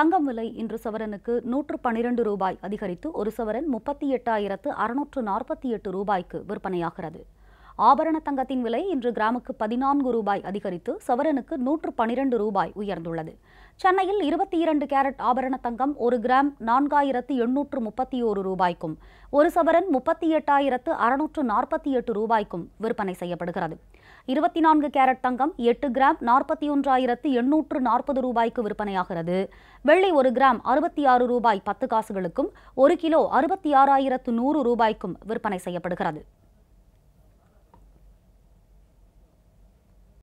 தங்கம் விலை இன்று சவரனுக்கு நூற்று பனிரெண்டு ரூபாய் அதிகரித்து ஒரு சவரன் முப்பத்தி எட்டாயிரத்து அறுநூற்று நாற்பத்தி எட்டு ரூபாய்க்கு விற்பனையாகிறது ஆபரண தங்கத்தின் விலை இன்று கிராமுக்கு பதினான்கு ரூபாய் அதிகரித்து சவரனுக்கு நூற்று பனிரெண்டு ரூபாய் உயர்ந்துள்ளது சென்னையில் இருபத்தி இரண்டு கேரட் ஆபரண தங்கம் ஒரு கிராம் நான்காயிரத்து எண்ணூற்று முப்பத்தி ஓரு ரூபாய்க்கும் ஒரு சவரன் முப்பத்தி எட்டாயிரத்து அறுநூற்று நாற்பத்தி எட்டு ரூபாய்க்கும் விற்பனை செய்யப்படுகிறது இருபத்தி நான்கு கேரட் தங்கம் எட்டு கிராம் நாற்பத்தி ஒன்றாயிரத்து எண்ணூற்று நாற்பது ரூபாய்க்கு விற்பனையாகிறது வெள்ளி ஒரு கிராம் அறுபத்தி ஆறு ரூபாய் பத்து காசுகளுக்கும் ஒரு கிலோ அறுபத்தி ஆறாயிரத்து நூறு ரூபாய்க்கும் விற்பனை செய்யப்படுகிறது